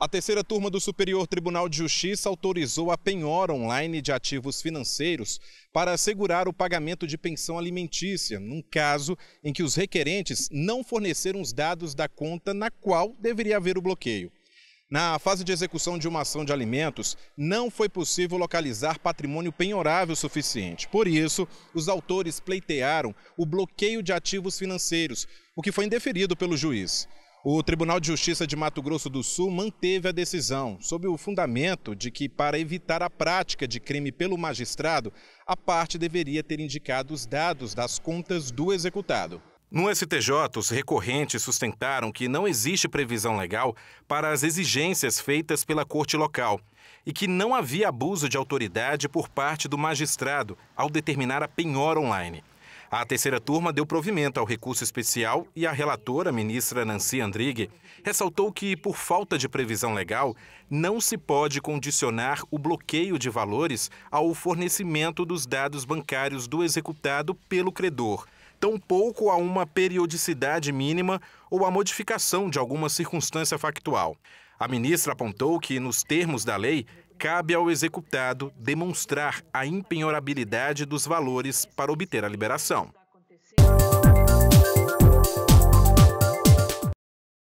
A terceira turma do Superior Tribunal de Justiça autorizou a penhora online de ativos financeiros para assegurar o pagamento de pensão alimentícia, num caso em que os requerentes não forneceram os dados da conta na qual deveria haver o bloqueio. Na fase de execução de uma ação de alimentos, não foi possível localizar patrimônio penhorável suficiente. Por isso, os autores pleitearam o bloqueio de ativos financeiros, o que foi indeferido pelo juiz. O Tribunal de Justiça de Mato Grosso do Sul manteve a decisão, sob o fundamento de que, para evitar a prática de crime pelo magistrado, a parte deveria ter indicado os dados das contas do executado. No STJ, os recorrentes sustentaram que não existe previsão legal para as exigências feitas pela corte local e que não havia abuso de autoridade por parte do magistrado ao determinar a penhora online. A terceira turma deu provimento ao recurso especial e a relatora, ministra Nancy Andrighi, ressaltou que, por falta de previsão legal, não se pode condicionar o bloqueio de valores ao fornecimento dos dados bancários do executado pelo credor, tampouco a uma periodicidade mínima ou a modificação de alguma circunstância factual. A ministra apontou que, nos termos da lei, cabe ao executado demonstrar a empenhorabilidade dos valores para obter a liberação.